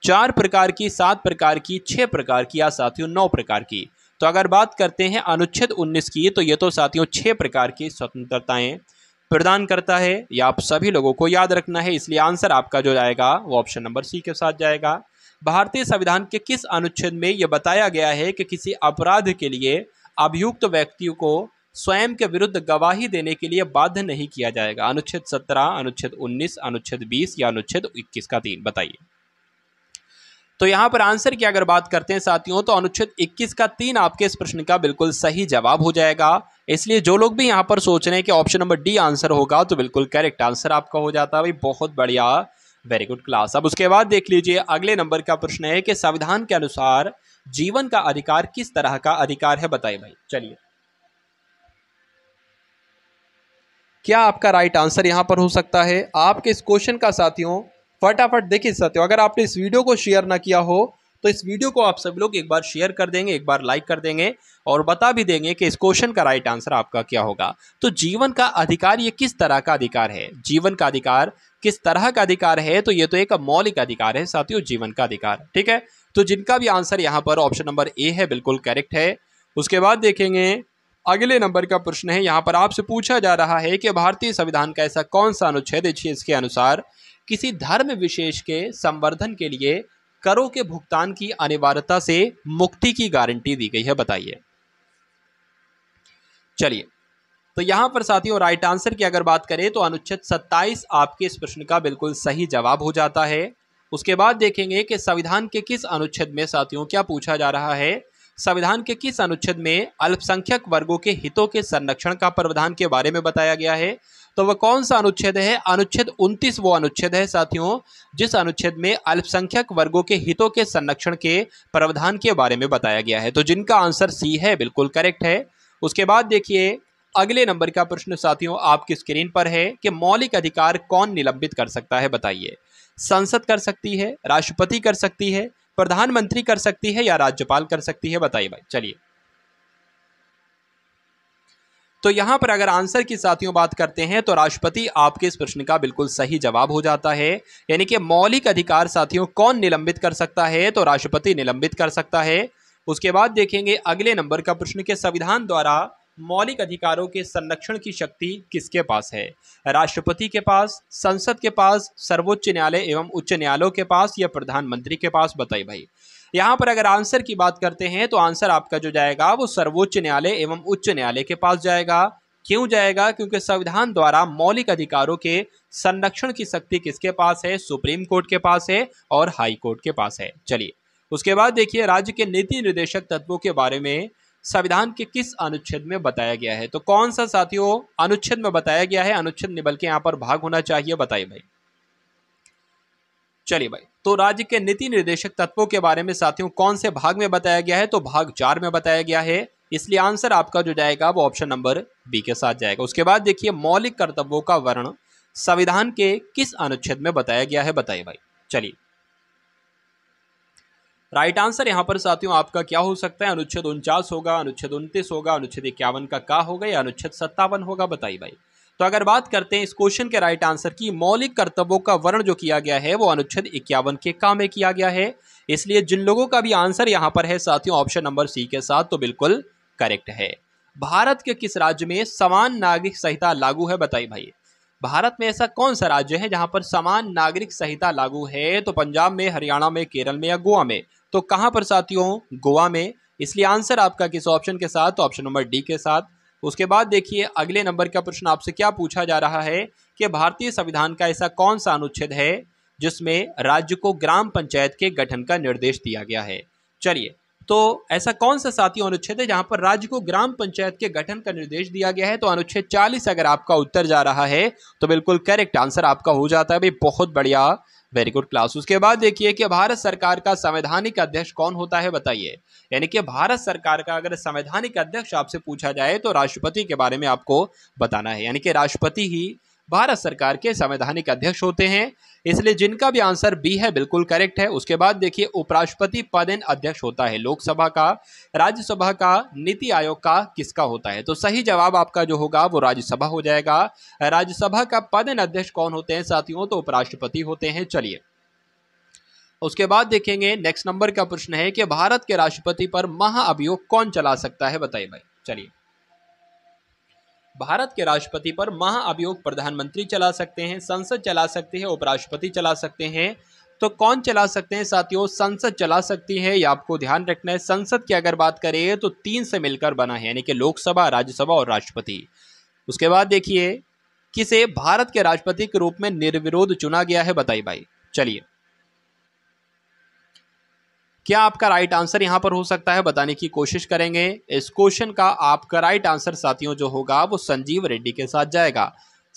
चार प्रकार की सात प्रकार की छह प्रकार की या साथियों नौ प्रकार की तो अगर बात करते हैं अनुच्छेद 19 की तो ये तो साथियों छह प्रकार की स्वतंत्रताएं प्रदान करता है यह आप सभी लोगों को याद रखना है इसलिए आंसर आपका जो जाएगा वो ऑप्शन नंबर सी के साथ जाएगा भारतीय संविधान के किस अनुच्छेद में यह बताया गया है कि किसी अपराध के लिए अभियुक्त व्यक्ति को स्वयं के विरुद्ध गवाही देने के लिए बाध्य नहीं किया जाएगा अनुच्छेद सत्रह अनुच्छेद उन्नीस अनुच्छेद बीस या अनुच्छेद इक्कीस का तीन बताइए तो यहाँ पर आंसर की अगर बात करते हैं साथियों तो अनुच्छेद 21 का तीन आपके इस प्रश्न का बिल्कुल सही जवाब हो जाएगा इसलिए जो लोग भी यहाँ पर सोच रहे हैं कि ऑप्शन नंबर डी आंसर होगा तो बिल्कुल करेक्ट आंसर आपका हो जाता है भाई बहुत बढ़िया वेरी गुड क्लास अब उसके बाद देख लीजिए अगले नंबर का प्रश्न है कि संविधान के अनुसार जीवन का अधिकार किस तरह का अधिकार है बताइए भाई चलिए क्या आपका राइट आंसर यहां पर हो सकता है आपके इस क्वेश्चन का साथियों फटाफट सकते हो अगर आपने इस वीडियो को शेयर ना किया हो तो इस वीडियो को आप सभी लोग एक बार शेयर कर देंगे एक बार लाइक कर देंगे और बता भी देंगे कि इस क्वेश्चन का राइट आंसर आपका क्या होगा तो जीवन का अधिकार ये किस तरह का अधिकार है जीवन का अधिकार किस तरह का अधिकार है तो ये तो एक मौलिक अधिकार है साथियों जीवन का अधिकार ठीक है तो जिनका भी आंसर यहाँ पर ऑप्शन नंबर ए है बिल्कुल करेक्ट है उसके बाद देखेंगे अगले नंबर का प्रश्न है यहाँ पर आपसे पूछा जा रहा है कि भारतीय संविधान का ऐसा कौन सा अनुच्छेद है इसके अनुसार किसी धर्म विशेष के संवर्धन के लिए करों के भुगतान की अनिवार्यता से मुक्ति की गारंटी दी गई है बताइए चलिए तो यहां पर साथियों राइट आंसर की अगर बात करें तो अनुच्छेद 27 आपके इस प्रश्न का बिल्कुल सही जवाब हो जाता है उसके बाद देखेंगे कि संविधान के किस अनुच्छेद में साथियों क्या पूछा जा रहा है संविधान के किस अनुच्छेद में अल्पसंख्यक वर्गों के हितों के संरक्षण का प्रावधान के बारे में बताया गया है तो वह कौन सा अनुच्छेद है अनुच्छेद उन्तीस वो अनुच्छेद है साथियों जिस अनुच्छेद में अल्पसंख्यक वर्गों के हितों के संरक्षण के प्रावधान के बारे में बताया गया है तो जिनका आंसर सी है बिल्कुल करेक्ट है उसके बाद देखिए अगले नंबर का प्रश्न साथियों आपकी स्क्रीन पर है कि मौलिक अधिकार कौन निलंबित कर सकता है बताइए संसद कर सकती है राष्ट्रपति कर सकती है प्रधानमंत्री कर सकती है या राज्यपाल कर सकती है बताइए भाई चलिए तो यहाँ पर अगर आंसर की साथियों बात करते हैं तो राष्ट्रपति आपके इस प्रश्न का बिल्कुल सही जवाब हो जाता है यानी कि मौलिक अधिकार साथियों कौन निलंबित कर सकता है तो राष्ट्रपति निलंबित कर सकता है उसके बाद देखेंगे अगले नंबर का प्रश्न के संविधान द्वारा मौलिक अधिकारों के संरक्षण की शक्ति किसके पास है राष्ट्रपति के पास संसद के पास सर्वोच्च न्यायालय एवं उच्च न्यायालयों के पास या प्रधानमंत्री के पास बताइए भाई यहां पर अगर आंसर की बात करते हैं तो आंसर आपका जो जाएगा वो सर्वोच्च न्यायालय एवं उच्च न्यायालय के पास जाएगा क्यों जाएगा क्योंकि संविधान द्वारा मौलिक अधिकारों के संरक्षण की शक्ति किसके पास है सुप्रीम कोर्ट के पास है और हाई कोर्ट के पास है चलिए उसके बाद देखिए राज्य के नीति निर्देशक तत्वों के बारे में संविधान के किस अनुच्छेद में बताया गया है तो कौन सा साथियों अनुच्छेद में बताया गया है अनुच्छेद निबल के यहाँ पर भाग होना चाहिए बताइए भाई चलिए भाई तो राज्य के नीति निर्देशक तत्वों के बारे में साथियों कौन से भाग में बताया गया है तो भाग चार में बताया गया है इसलिए आंसर आपका जो जाएगा वो ऑप्शन नंबर बी के साथ जाएगा उसके बाद देखिए मौलिक कर्तव्यों का वर्ण संविधान के किस अनुच्छेद में बताया गया है बताइए भाई चलिए राइट आंसर यहां पर साथियों आपका क्या हो सकता है अनुच्छेद उनचास होगा अनुच्छेद उनतीस होगा अनुच्छेद इक्यावन का का होगा या अनुच्छेद सत्तावन होगा बताइए भाई तो अगर बात करते हैं इस क्वेश्चन के राइट आंसर की मौलिक कर्तव्यों का वर्ण जो किया गया है वो अनुच्छेद इक्यावन के काम में किया गया है इसलिए जिन लोगों का भी आंसर यहाँ पर है साथियों ऑप्शन नंबर सी के साथ तो बिल्कुल करेक्ट है भारत के किस राज्य में समान नागरिक संहिता लागू है बताइए भाई भारत में ऐसा कौन सा राज्य है जहां पर समान नागरिक संहिता लागू है तो पंजाब में हरियाणा में केरल में या गोवा में तो कहां पर साथियों गोवा में इसलिए आंसर आपका किस ऑप्शन के साथ ऑप्शन नंबर डी के साथ उसके बाद देखिए अगले नंबर का प्रश्न आपसे क्या पूछा जा रहा है कि भारतीय संविधान का ऐसा कौन सा अनुच्छेद है जिसमें राज्य को ग्राम पंचायत के गठन का निर्देश दिया गया है चलिए तो ऐसा कौन सा साथी अनुच्छेद है जहां पर राज्य को ग्राम पंचायत के गठन का निर्देश दिया गया है तो अनुच्छेद 40 अगर आपका उत्तर जा रहा है तो बिल्कुल करेक्ट आंसर आपका हो जाता है भाई बहुत बढ़िया वेरी गुड क्लास उसके बाद देखिए कि भारत सरकार का संवैधानिक अध्यक्ष कौन होता है बताइए यानी कि भारत सरकार का अगर संवैधानिक अध्यक्ष आपसे पूछा जाए तो राष्ट्रपति के बारे में आपको बताना है यानी कि राष्ट्रपति ही भारत सरकार के संवैधानिक अध्यक्ष होते हैं इसलिए जिनका भी आंसर बी है बिल्कुल करेक्ट है उसके बाद देखिए उपराष्ट्रपति पदेन अध्यक्ष होता है लोकसभा का राज्यसभा का नीति आयोग का किसका होता है तो सही जवाब आपका जो होगा वो राज्यसभा हो जाएगा राज्यसभा का पदेन अध्यक्ष कौन होते हैं साथियों तो उपराष्ट्रपति होते हैं चलिए उसके बाद देखेंगे नेक्स्ट नंबर का प्रश्न है कि भारत के राष्ट्रपति पर महाअभियोग कौन चला सकता है बताइए भाई चलिए भारत के राष्ट्रपति पर महाअभियोग प्रधानमंत्री चला सकते हैं संसद चला सकते हैं उपराष्ट्रपति चला सकते हैं तो कौन चला सकते हैं साथियों संसद चला सकती है या आपको ध्यान रखना है संसद की अगर बात करें तो तीन से मिलकर बना है यानी कि लोकसभा राज्यसभा और राष्ट्रपति उसके बाद देखिए किसे भारत के राष्ट्रपति के रूप में निर्विरोध चुना गया है बताइए भाई चलिए क्या आपका राइट आंसर यहाँ पर हो सकता है बताने की कोशिश करेंगे इस क्वेश्चन का आपका राइट आंसर साथियों जो होगा वो संजीव रेड्डी के साथ जाएगा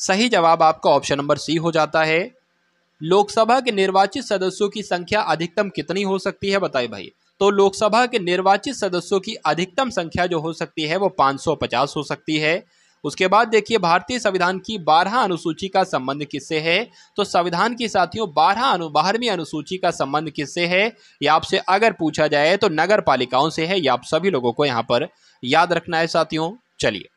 सही जवाब आपका ऑप्शन नंबर सी हो जाता है लोकसभा के निर्वाचित सदस्यों की संख्या अधिकतम कितनी हो सकती है बताए भाई तो लोकसभा के निर्वाचित सदस्यों की अधिकतम संख्या जो हो सकती है वो 550 हो सकती है उसके बाद देखिए भारतीय संविधान की बारह अनुसूची का संबंध किससे है तो संविधान की साथियों बारह अनु बारहवीं अनुसूची का संबंध किससे है या आपसे अगर पूछा जाए तो नगर पालिकाओं से है या आप सभी लोगों को यहाँ पर याद रखना है साथियों चलिए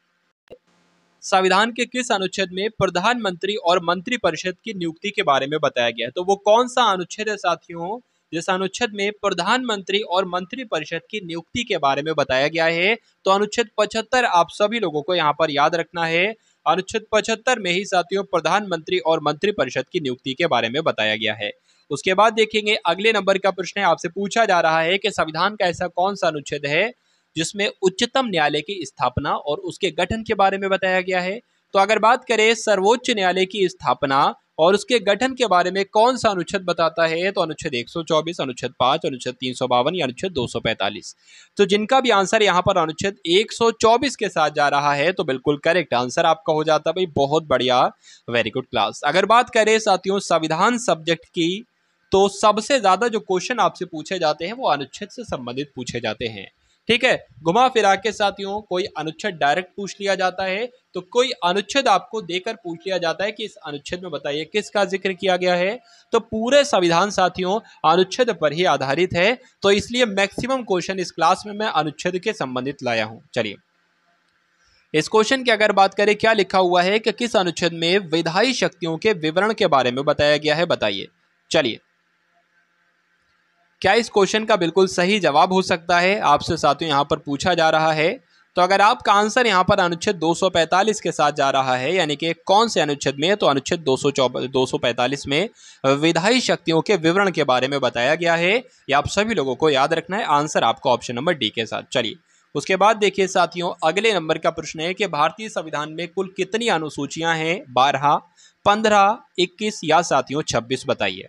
संविधान के किस अनुच्छेद में प्रधानमंत्री और मंत्रिपरिषद की नियुक्ति के बारे में बताया गया है तो वो कौन सा अनुच्छेद है साथियों जिस अनुच्छेद में प्रधानमंत्री और मंत्री परिषद की नियुक्ति के बारे में बताया गया है तो अनुच्छेद पचहत्तर आप सभी लोगों को यहाँ पर याद रखना है अनुच्छेद पचहत्तर में ही साथियों प्रधानमंत्री और मंत्री परिषद की नियुक्ति के बारे में बताया गया है उसके बाद देखेंगे अगले नंबर का प्रश्न आपसे पूछा जा रहा है कि संविधान का ऐसा कौन सा अनुच्छेद है जिसमें उच्चतम न्यायालय की स्थापना और उसके गठन के बारे में बताया गया है तो अगर बात करें सर्वोच्च न्यायालय की स्थापना और उसके गठन के बारे में कौन सा अनुच्छेद बताता है तो अनुच्छेद 124 अनुच्छेद 5 अनुच्छेद तीन या अनुच्छेद 245 तो जिनका भी आंसर यहाँ पर अनुच्छेद 124 के साथ जा रहा है तो बिल्कुल करेक्ट आंसर आपका हो जाता भाई बहुत बढ़िया वेरी गुड क्लास अगर बात करें साथियों संविधान सब्जेक्ट की तो सबसे ज़्यादा जो क्वेश्चन आपसे पूछे जाते हैं वो अनुच्छेद से संबंधित पूछे जाते हैं ठीक है घुमा फिरा के साथियों कोई अनुच्छेद डायरेक्ट पूछ लिया जाता है तो कोई अनुच्छेद आपको देकर पूछ लिया जाता है कि इस अनुच्छेद में बताइए किसका जिक्र किया गया है तो पूरे संविधान साथियों अनुच्छेद पर ही आधारित है तो इसलिए मैक्सिमम क्वेश्चन इस क्लास में मैं अनुच्छेद के संबंधित लाया हूं चलिए इस क्वेश्चन की अगर बात करें क्या लिखा हुआ है कि किस अनुच्छेद में विधायी शक्तियों के विवरण के बारे में बताया गया है बताइए चलिए क्या इस क्वेश्चन का बिल्कुल सही जवाब हो सकता है आपसे साथियों यहाँ पर पूछा जा रहा है तो अगर आपका आंसर यहाँ पर अनुच्छेद 245 के साथ जा रहा है यानी कि कौन से अनुच्छेद में है तो अनुच्छेद दो सौ में विधायी शक्तियों के विवरण के बारे में बताया गया है ये आप सभी लोगों को याद रखना है आंसर आपको ऑप्शन नंबर डी के साथ चलिए उसके बाद देखिए साथियों अगले नंबर का प्रश्न है कि भारतीय संविधान में कुल कितनी अनुसूचियां हैं बारह पंद्रह इक्कीस या साथियों छब्बीस बताइए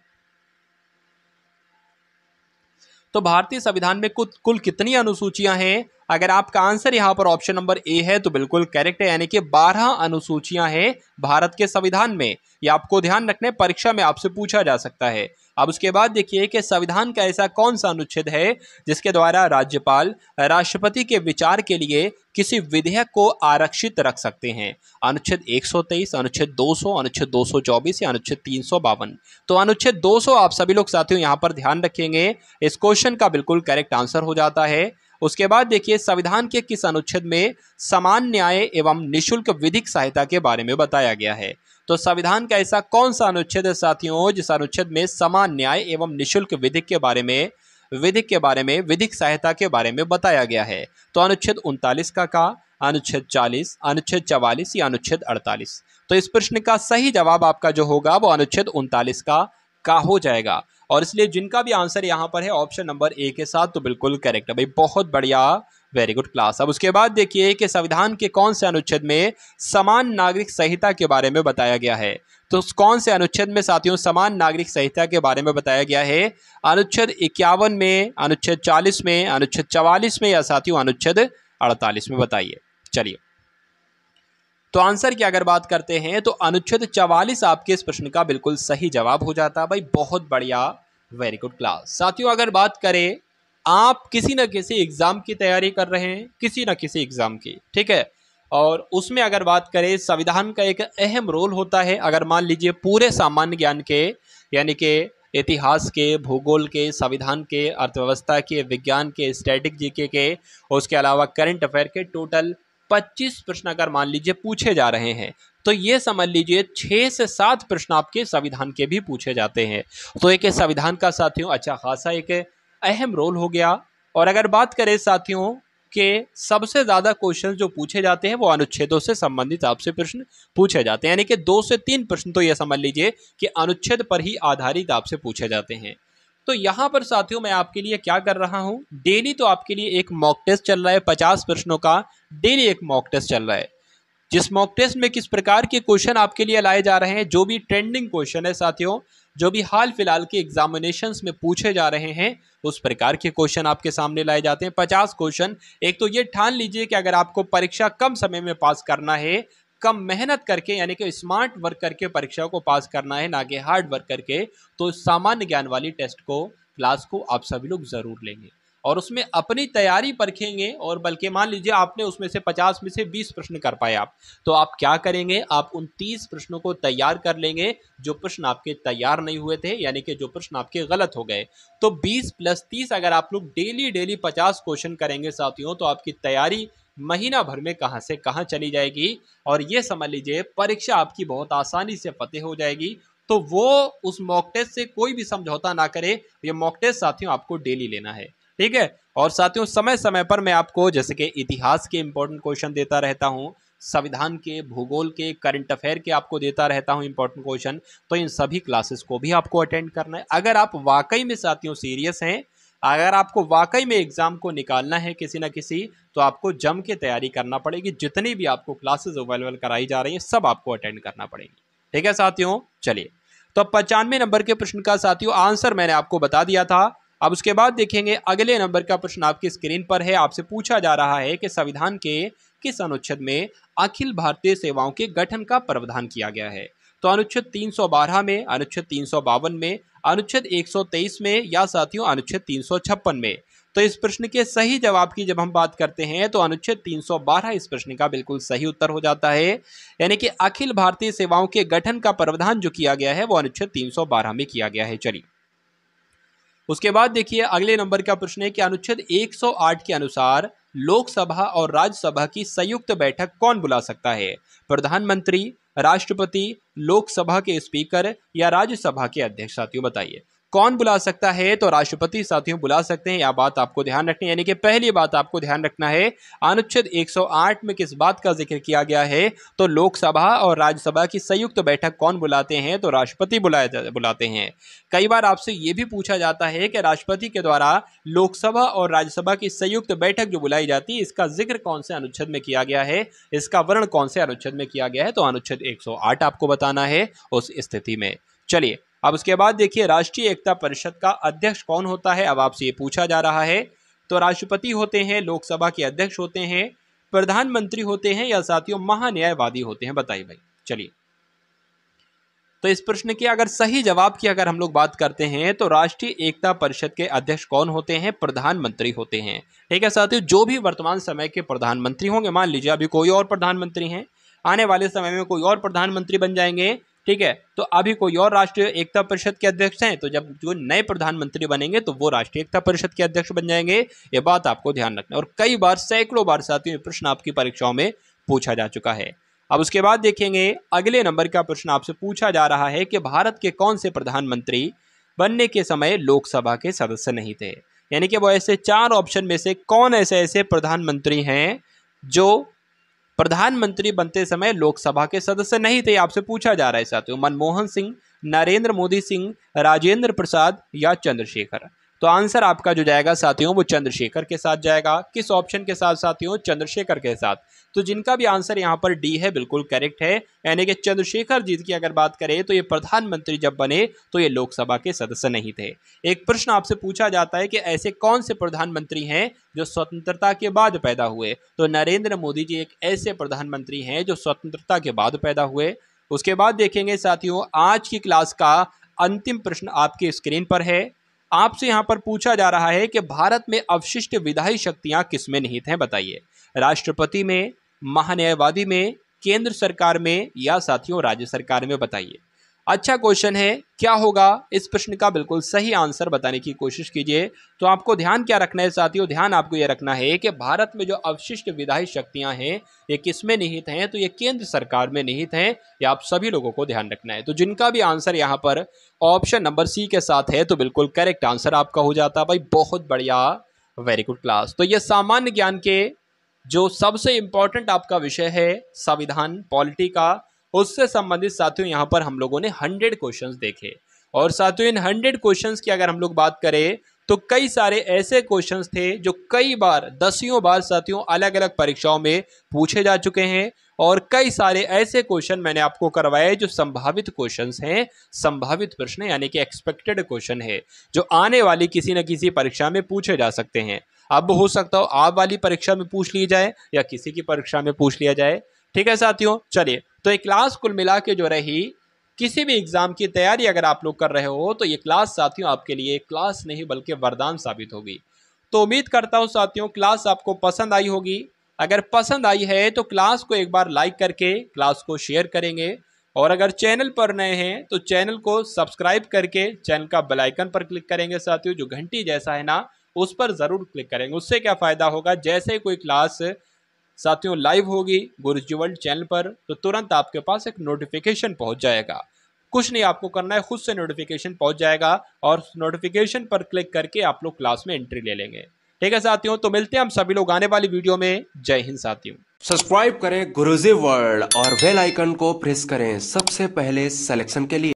तो भारतीय संविधान में कुल कुल कितनी अनुसूचियां हैं अगर आपका आंसर यहाँ पर ऑप्शन नंबर ए है तो बिल्कुल करेक्ट है यानी कि बारह अनुसूचियां हैं भारत के संविधान में ये आपको ध्यान रखने परीक्षा में आपसे पूछा जा सकता है अब उसके बाद देखिए कि संविधान का ऐसा कौन सा अनुच्छेद है जिसके द्वारा राज्यपाल राष्ट्रपति के विचार के लिए किसी विधेयक को आरक्षित रख सकते हैं अनुच्छेद 123, अनुच्छेद 200, अनुच्छेद 224 या अनुच्छेद तीन तो अनुच्छेद 200 आप सभी लोग साथियों यहाँ पर ध्यान रखेंगे इस क्वेश्चन का बिल्कुल करेक्ट आंसर हो जाता है उसके बाद देखिए संविधान के किस अनुच्छेद में समान न्याय एवं निःशुल्क विधिक सहायता के बारे में बताया गया है तो संविधान का ऐसा कौन सा अनुच्छेद है साथियों जिस अनुच्छेद में समान न्याय एवं निःशुल्क विधिक के बारे में विधिक के बारे में विधिक सहायता के बारे में बताया गया है तो अनुच्छेद उनतालीस का का अनुच्छेद 40, अनुच्छेद 44 या अनुच्छेद 48 तो इस प्रश्न का सही जवाब आपका जो होगा वो अनुच्छेद उनतालीस का का हो जाएगा और इसलिए जिनका भी आंसर यहाँ पर है ऑप्शन नंबर ए के साथ तो बिल्कुल करेक्ट है भाई बहुत बढ़िया वेरी गुड क्लास अब उसके बाद देखिए कि संविधान के कौन से अनुच्छेद में समान नागरिक संहिता के बारे में बताया गया है तो कौन से अनुच्छेद में साथियों समान नागरिक संहिता के बारे में बताया गया है अनुच्छेद इक्यावन में अनुच्छेद चालीस में अनुच्छेद चवालीस में या साथियों अनुच्छेद अड़तालीस में बताइए चलिए तो आंसर की अगर बात करते हैं तो अनुच्छेद चवालीस आपके इस प्रश्न का बिल्कुल सही जवाब हो जाता है भाई बहुत बढ़िया वेरी गुड क्लास साथियों अगर बात करें आप किसी न किसी एग्ज़ाम की तैयारी कर रहे हैं किसी न किसी एग्ज़ाम की ठीक है और उसमें अगर बात करें संविधान का एक अहम रोल होता है अगर मान लीजिए पूरे सामान्य ज्ञान के यानी कि इतिहास के भूगोल के संविधान के अर्थव्यवस्था के विज्ञान के स्टैटिक जीके के और उसके अलावा करंट अफेयर के टोटल 25 प्रश्न अगर मान लीजिए पूछे जा रहे हैं तो ये समझ लीजिए छः से सात प्रश्न आपके संविधान के भी पूछे जाते हैं तो एक संविधान का साथियों अच्छा खासा एक अहम रोल हो गया और अगर बात करें साथियों के सबसे ज़्यादा क्वेश्चन जो पूछे जाते हैं वो अनुच्छेदों से संबंधित आपसे प्रश्न पूछे जाते हैं यानी कि दो से तीन प्रश्न तो ये समझ लीजिए कि अनुच्छेद पर ही आधारित आपसे पूछे जाते हैं तो यहाँ पर साथियों मैं आपके लिए क्या कर रहा हूँ डेली तो आपके लिए एक मॉक टेस्ट चल रहा है पचास प्रश्नों का डेली एक मॉक टेस्ट चल रहा है जिस मॉक टेस्ट में किस प्रकार के क्वेश्चन आपके लिए लाए जा रहे हैं जो भी ट्रेंडिंग क्वेश्चन है साथियों जो भी हाल फिलहाल के एग्जामिनेशंस में पूछे जा रहे हैं उस प्रकार के क्वेश्चन आपके सामने लाए जाते हैं पचास क्वेश्चन एक तो ये ठान लीजिए कि अगर आपको परीक्षा कम समय में पास करना है कम मेहनत करके यानी कि स्मार्ट वर्क करके परीक्षा को पास करना है ना कि हार्ड वर्क करके तो सामान्य ज्ञान वाली टेस्ट को क्लास को आप सभी लोग ज़रूर लेंगे और उसमें अपनी तैयारी परखेंगे और बल्कि मान लीजिए आपने उसमें से पचास में से बीस प्रश्न कर पाए आप तो आप क्या करेंगे आप उन तीस प्रश्नों को तैयार कर लेंगे जो प्रश्न आपके तैयार नहीं हुए थे यानी कि जो प्रश्न आपके गलत हो गए तो बीस प्लस तीस अगर आप लोग डेली डेली पचास क्वेश्चन करेंगे साथियों तो आपकी तैयारी महीना भर में कहाँ से कहाँ चली जाएगी और ये समझ लीजिए परीक्षा आपकी बहुत आसानी से फतेह हो जाएगी तो वो उस मॉक टेस्ट से कोई भी समझौता ना करे ये मॉक टेस्ट साथियों आपको डेली लेना है ठीक है और साथियों समय समय पर मैं आपको जैसे कि इतिहास के इंपॉर्टेंट क्वेश्चन देता रहता हूँ संविधान के भूगोल के करंट अफेयर के आपको देता रहता हूँ इंपॉर्टेंट क्वेश्चन तो इन सभी क्लासेस को भी आपको अटेंड करना है अगर आप वाकई में साथियों सीरियस हैं अगर आपको वाकई में एग्ज़ाम को निकालना है किसी ना किसी तो आपको जम के तैयारी करना पड़ेगी जितनी भी आपको क्लासेस अवेलेबल कराई जा रही हैं सब आपको अटेंड करना पड़ेगी ठीक है साथियों चलिए तो पचानवे नंबर के प्रश्न का साथियों आंसर मैंने आपको बता दिया था अब उसके बाद देखेंगे अगले नंबर का प्रश्न आपकी स्क्रीन पर है आपसे पूछा जा रहा है कि संविधान के किस अनुच्छेद में अखिल भारतीय सेवाओं के गठन का प्रावधान किया गया है तो अनुच्छेद 312 में अनुच्छेद तीन में अनुच्छेद 123 में या साथियों अनुच्छेद तीन में तो इस प्रश्न के सही जवाब की जब हम बात करते हैं तो अनुच्छेद 312 इस प्रश्न का बिल्कुल सही उत्तर हो जाता है यानी कि अखिल भारतीय सेवाओं के गठन का प्रावधान जो किया गया है वो अनुच्छेद 312 में किया गया है चलिए उसके बाद देखिए अगले नंबर का प्रश्न है कि अनुच्छेद 108 के अनुसार लोकसभा और राज्यसभा की संयुक्त बैठक कौन बुला सकता है प्रधानमंत्री राष्ट्रपति लोकसभा के स्पीकर या राज्यसभा के अध्यक्ष साथियों बताइए कौन बुला सकता है तो राष्ट्रपति साथियों बुला सकते हैं यह बात आपको ध्यान रखनी यानी कि पहली बात आपको ध्यान रखना है अनुच्छेद 108 में किस बात का जिक्र किया गया है तो लोकसभा और राज्यसभा की संयुक्त बैठक कौन बुलाते हैं तो राष्ट्रपति बुलाए बुलाते हैं कई बार आपसे ये भी पूछा जाता है कि राष्ट्रपति के द्वारा लोकसभा और राज्यसभा की संयुक्त बैठक जो बुलाई जाती है इसका जिक्र कौन से अनुच्छेद में किया गया है इसका वर्ण कौन से अनुच्छेद में किया गया है तो अनुच्छेद एक आपको बताना है उस स्थिति में चलिए अब उसके बाद देखिए राष्ट्रीय एकता परिषद का अध्यक्ष कौन होता है अब आपसे ये पूछा जा रहा है तो राष्ट्रपति होते हैं लोकसभा के अध्यक्ष होते हैं प्रधानमंत्री होते हैं या साथियों महान्यायवादी होते हैं बताइए भाई चलिए तो इस प्रश्न के अगर सही जवाब की अगर हम लोग बात करते हैं तो राष्ट्रीय एकता परिषद के अध्यक्ष कौन होते हैं प्रधानमंत्री होते हैं ठीक है साथियों जो भी वर्तमान समय के प्रधानमंत्री होंगे मान लीजिए अभी कोई और प्रधानमंत्री हैं आने वाले समय में कोई और प्रधानमंत्री बन जाएंगे ठीक है तो अभी कोई और राष्ट्रीय एकता परिषद के अध्यक्ष हैं तो जब जो नए प्रधानमंत्री बनेंगे तो वो राष्ट्रीय एकता परिषद के अध्यक्ष बन जाएंगे ये बात आपको ध्यान रखना और कई बार सैकड़ों बार साथियों प्रश्न आपकी परीक्षाओं में पूछा जा चुका है अब उसके बाद देखेंगे अगले नंबर का प्रश्न आपसे पूछा जा रहा है कि भारत के कौन से प्रधानमंत्री बनने के समय लोकसभा के सदस्य नहीं थे यानी कि वो ऐसे चार ऑप्शन में से कौन ऐसे ऐसे प्रधानमंत्री हैं जो प्रधानमंत्री बनते समय लोकसभा के सदस्य नहीं थे आपसे पूछा जा रहा है साथियों मनमोहन सिंह नरेंद्र मोदी सिंह राजेंद्र प्रसाद या चंद्रशेखर तो आंसर आपका जो जाएगा साथियों वो चंद्रशेखर के साथ जाएगा किस ऑप्शन के साथ साथियों चंद्रशेखर के साथ तो जिनका भी आंसर यहाँ पर डी है बिल्कुल करेक्ट है यानी कि चंद्रशेखर जी की अगर बात करें तो ये प्रधानमंत्री जब बने तो ये लोकसभा के सदस्य नहीं थे एक प्रश्न आपसे पूछा जाता है कि ऐसे कौन से प्रधानमंत्री हैं जो स्वतंत्रता के बाद पैदा हुए तो नरेंद्र मोदी जी एक ऐसे प्रधानमंत्री हैं जो स्वतंत्रता के बाद पैदा हुए उसके बाद देखेंगे साथियों आज की क्लास का अंतिम प्रश्न आपके स्क्रीन पर है आपसे यहाँ पर पूछा जा रहा है कि भारत में अवशिष्ट विधायी शक्तियाँ किसमें निहित हैं बताइए राष्ट्रपति में महान्यायवादी में केंद्र सरकार में या साथियों राज्य सरकार में बताइए अच्छा क्वेश्चन है क्या होगा इस प्रश्न का बिल्कुल सही आंसर बताने की कोशिश कीजिए तो आपको ध्यान क्या रखना है साथियों ध्यान आपको ये रखना है कि भारत में जो अवशिष्ट विधायी शक्तियां हैं ये किस में निहित हैं तो ये केंद्र सरकार में निहित हैं ये आप सभी लोगों को ध्यान रखना है तो जिनका भी आंसर यहाँ पर ऑप्शन नंबर सी के साथ है तो बिल्कुल करेक्ट आंसर आपका हो जाता भाई बहुत बढ़िया वेरी गुड क्लास तो ये सामान्य ज्ञान के जो सबसे इम्पॉर्टेंट आपका विषय है संविधान पॉलिटी का उससे संबंधित साथियों यहाँ पर हम लोगों ने हंड्रेड क्वेश्चन देखे और साथियों इन हंड्रेड क्वेश्चन की अगर हम लोग बात करें तो कई सारे ऐसे क्वेश्चन थे जो कई बार दसियों बार साथियों अलग अलग परीक्षाओं में पूछे जा चुके हैं और कई सारे ऐसे क्वेश्चन मैंने आपको करवाए जो संभावित क्वेश्चंस हैं संभावित प्रश्न यानी कि एक्सपेक्टेड क्वेश्चन है जो आने वाली किसी न किसी परीक्षा में पूछे जा सकते हैं अब हो सकता हो आप वाली परीक्षा में पूछ लिया जाए या किसी की परीक्षा में पूछ लिया जाए ठीक है साथियों चलिए तो ये क्लास कुल मिला के जो रही किसी भी एग्ज़ाम की तैयारी अगर आप लोग कर रहे हो तो ये क्लास साथियों आपके लिए क्लास नहीं बल्कि वरदान साबित होगी तो उम्मीद करता हूँ साथियों क्लास आपको पसंद आई होगी अगर पसंद आई है तो क्लास को एक बार लाइक करके क्लास को शेयर करेंगे और अगर चैनल पर नए हैं तो चैनल को सब्सक्राइब करके चैनल का बेल आइकन पर क्लिक करेंगे साथियों जो घंटी जैसा है ना उस पर ज़रूर क्लिक करेंगे उससे क्या फ़ायदा होगा जैसे कोई क्लास साथियों लाइव होगी गुरुजी वर्ल्ड चैनल पर तो तुरंत आपके पास एक नोटिफिकेशन पहुंच जाएगा कुछ नहीं आपको करना है खुद से नोटिफिकेशन पहुंच जाएगा और नोटिफिकेशन पर क्लिक करके आप लोग क्लास में एंट्री ले लेंगे ठीक है साथियों तो मिलते हैं हम सभी लोग आने वाली वीडियो में जय हिंद साथियों सब्सक्राइब करें गुरुजी वर्ल्ड और बेल आइकन को प्रेस करें सबसे पहले सिलेक्शन के लिए